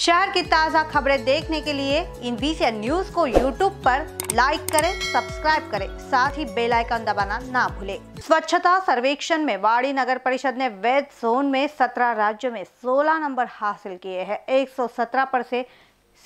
शहर की ताज़ा खबरें देखने के लिए इन बीसी न्यूज को यूट्यूब पर लाइक करें सब्सक्राइब करें साथ ही बेल आइकन दबाना ना भूलें स्वच्छता सर्वेक्षण में वाड़ी नगर परिषद ने वेद जोन में 17 राज्यों में 16 नंबर हासिल किए हैं 117 पर से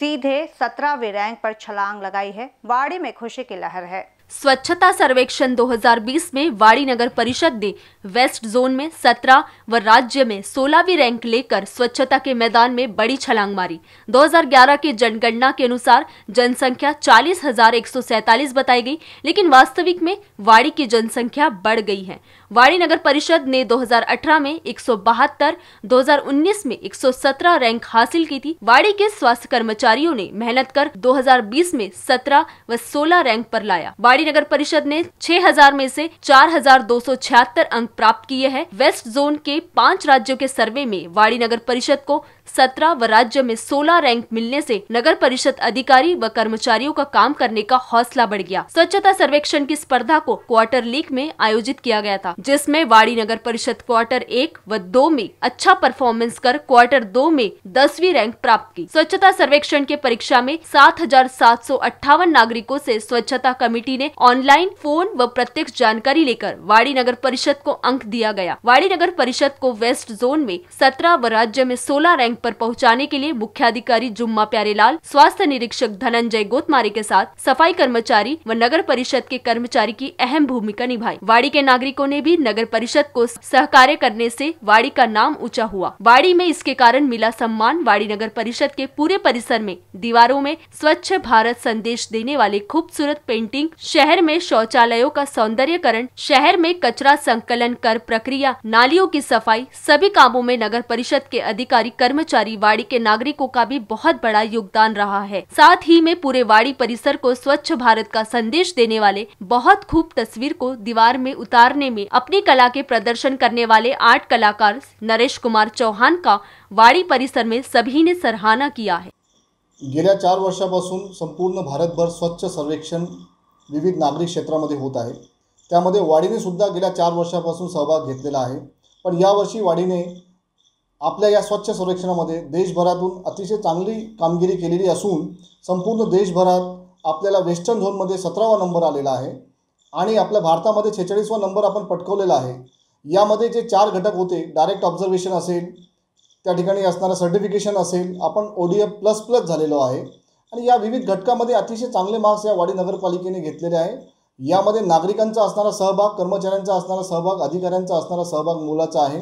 सीधे 17वें रैंक पर छलांग लगाई है वाड़ी में खुशी की लहर है स्वच्छता सर्वेक्षण 2020 में वाड़ी नगर परिषद ने वेस्ट जोन में 17 व राज्य में सोलहवीं रैंक लेकर स्वच्छता के मैदान में बड़ी छलांग मारी 2011 के जनगणना के अनुसार जनसंख्या चालीस बताई गई लेकिन वास्तविक में वाड़ी की जनसंख्या बढ़ गई है वाड़ी नगर परिषद ने 2018 में 172, 2019 में 117 रैंक हासिल की थी वाड़ी के स्वास्थ्य कर्मचारियों ने मेहनत कर 2020 में 17 व 16 रैंक पर लाया वाड़ी नगर परिषद ने 6000 में से 4276 अंक प्राप्त किए हैं वेस्ट जोन के पांच राज्यों के सर्वे में वाड़ी नगर परिषद को सत्रह व राज्य में सोलह रैंक मिलने से नगर परिषद अधिकारी व कर्मचारियों का काम करने का हौसला बढ़ गया स्वच्छता सर्वेक्षण की स्पर्धा को क्वार्टर लीग में आयोजित किया गया था जिसमे वाड़ी नगर परिषद क्वार्टर एक व दो में अच्छा परफॉर्मेंस कर क्वार्टर दो में दसवीं रैंक प्राप्त की स्वच्छता सर्वेक्षण के परीक्षा में सात हजार सात सौ अट्ठावन नागरिकों से स्वच्छता कमेटी ने ऑनलाइन फोन व प्रत्यक्ष जानकारी लेकर वाड़ी नगर परिषद को अंक दिया गया वाड़ी नगर परिषद को वेस्ट जोन में सत्रह व राज्य में सोलह रैंक कैंप पर पहुंचाने के लिए मुख्याधिकारी जुम्मा प्यारेलाल स्वास्थ्य निरीक्षक धनंजय गोतमारे के साथ सफाई कर्मचारी व नगर परिषद के कर्मचारी की अहम भूमिका निभाई वाड़ी के नागरिकों ने भी नगर परिषद को सहकार्य करने ऐसी वाड़ी का नाम ऊँचा हुआ वाड़ी में इसके कारण मिला सम्मान वाड़ी नगर परिषद के पूरे परिसर में दीवारों में स्वच्छ भारत संदेश देने वाले खूबसूरत पेंटिंग शहर में शौचालयों का सौंदर्यकरण शहर में कचरा संकलन कर प्रक्रिया नालियों की सफाई सभी कामों में नगर परिषद के अधिकारी कर्मचारी कर्मचारी वाड़ी के नागरिकों का भी बहुत बड़ा योगदान रहा है साथ ही में पूरे वाड़ी परिसर को स्वच्छ भारत का संदेश देने वाले बहुत खूब तस्वीर को दीवार में उतारने में अपनी कला के प्रदर्शन करने वाले आर्ट कलाकार नरेश कुमार चौहान का वाड़ी परिसर में सभी ने सराहना किया है गेल्या चार वर्षापासून संपूर्ण भारतभर स्वच्छ सर्वेक्षण विविध नागरिक क्षेत्र में होता है क्या त्यामध्ये ने सुधा गेल्या चार वर्षापासून सहभाग घेतलेला आहे पण यावर्षी वाडीने आपल्या या स्वच्छ सर्वेक्षणामध्ये देशभरातून अतिशय चांगली कामगिरी केलेली असून संपूर्ण देशभरात आपल्याला वेस्टर्न झोनमध्ये सतरावा नंबर आलेला आहे आणि आपल्या भारतामध्ये छेचाळीसवा नंबर आपण पटकवलेला आहे यामध्ये जे चार घटक होते डायरेक्ट ऑब्झर्वेशन असेल त्या ठिकाणी असणारं सर्टिफिकेशन असेल आपण O D F plus plus झालेलो आहे आणि या विविध घटकामध्ये अतिशय चांगले मार्क्स या वाडी नगरपालिकेने घेतलेले आहे यामध्ये नागरिकांचा असणारा सहभाग कर्मचाऱ्यांचा असणारा सहभाग अधिकाऱ्यांचा असणारा सहभाग मुलाचा आहे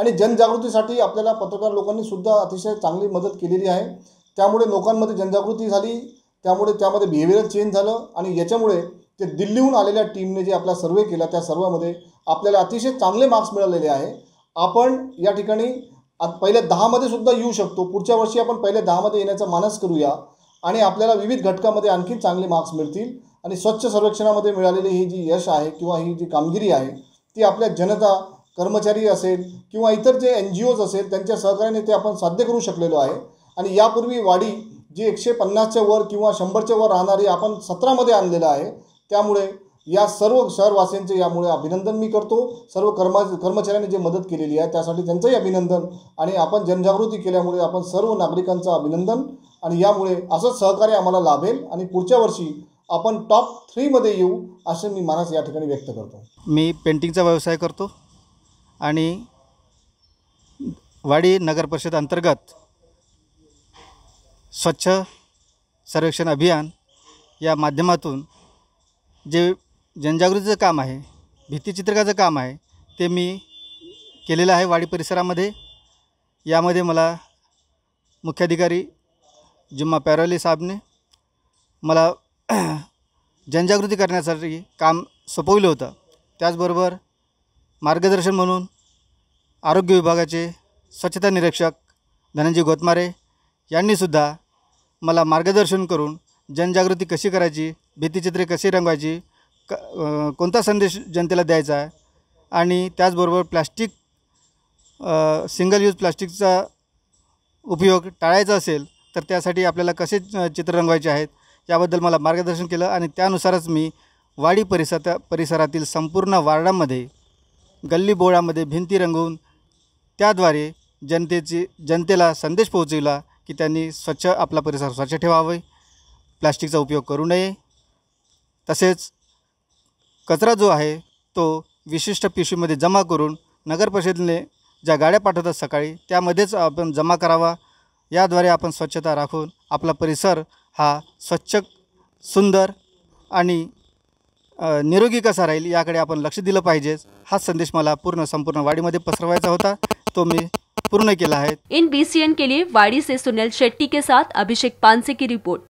आणि जनजागृतीसाठी आपल्याला पत्रकार लोकांनी सुद्धा अतिशय चांगली मदत केलेली आहे त्यामुळे लोकांमध्ये जनजागृती झाली त्यामुळे त्यामध्ये बिहेवियर चेंज झालं आणि याच्यामुळे ते दिल्लीहून आलेल्या टीमने जे आपला सर्वे केला त्या सर्वामध्ये आपल्याला अतिशय चांगले मार्क्स मिळालेले आहे आपण या ठिकाणी पहिल्या दहामध्ये सुद्धा येऊ शकतो पुढच्या वर्षी आपण पहिल्या दहामध्ये येण्याचा मानस करूया आणि आपल्याला विविध घटकामध्ये आणखी चांगले मार्क्स मिळतील आणि स्वच्छ सर्वेक्षणामध्ये मिळालेली ही जी यश आहे किंवा ही जी कामगिरी आहे ती आपल्या जनता कर्मचारी असेल किंवा इतर जे एन जी ओज असेल त्यांच्या सहकार्याने ते आपण साध्य करू शकलेलो आहे आणि यापूर्वी वाढी जी एकशे पन्नासच्या वर किंवा शंभरच्या वर राहणारी आपण सतरामध्ये आणलेलं आहे त्यामुळे या सर्व शहरवासियांचे यामुळे अभिनंदन मी करतो सर्व कर्मा कर्मचाऱ्यांनी जे मदत केलेली आहे त्यासाठी त्यांचंही अभिनंदन आणि आपण जनजागृती केल्यामुळे आपण सर्व नागरिकांचं अभिनंदन आणि यामुळे असंच सहकार्य आम्हाला लाभेल आणि पुढच्या वर्षी आपण टॉप थ्रीमध्ये येऊ असे मी मनास या ठिकाणी व्यक्त करतो मी पेंटिंगचा व्यवसाय करतो आणि वाडी नगर परिषद अंतर्गत स्वच्छ सर्वेक्षण अभियान या माध्यमातून जे जनजागृतीचं काम आहे भीतीचित्रकाचं काम आहे ते मी केलेलं आहे वाडी परिसरामध्ये यामध्ये मला मुख्याधिकारी जुम्मा पॅरोली साहेबने मला जनजागृती करण्यासाठी काम सोपवलं होतं त्याचबरोबर मार्गदर्शन म्हणून आरोग्य विभागाचे स्वच्छता निरीक्षक धनंजय गोतमारे यांनीसुद्धा मला मार्गदर्शन करून जनजागृती कशी करायची भीतीचित्रे कशी रंगवायची क कोणता संदेश जनतेला द्यायचा आहे आणि त्याचबरोबर प्लॅस्टिक सिंगल यूज प्लॅस्टिकचा उपयोग टाळायचा असेल तर त्यासाठी आपल्याला कसे चित्र रंगवायचे आहेत याबद्दल मला मार्गदर्शन केलं आणि त्यानुसारच मी वाडी परिसरा परिसरातील संपूर्ण वार्डामध्ये गल्ली बोळामध्ये भिंती रंगवून त्याद्वारे जनतेची जनतेला संदेश पोहोचविला की त्यांनी स्वच्छ आपला परिसर स्वच्छ ठेवावे प्लास्टिकचा उपयोग करू नये तसेच कचरा जो आहे तो विशिष्ट पिशवीमध्ये जमा करून नगर परिषदेने ज्या गाड्या पाठवतात सकाळी त्यामध्येच आपण जमा करावा याद्वारे आपण स्वच्छता राखून आपला परिसर हा स्वच्छ सुंदर आणि निरोगी कसा राहील याकडे आपण लक्ष दिलं पाहिजे हा संदेश मला पूर्ण संपूर्ण वाडीमध्ये पसरवायचा होता तो मी पूर्ण केला आहे इन सी के लिए वाड़ी से सुनील शेट्टी के साथ अभिषेक पानसे की रिपोर्ट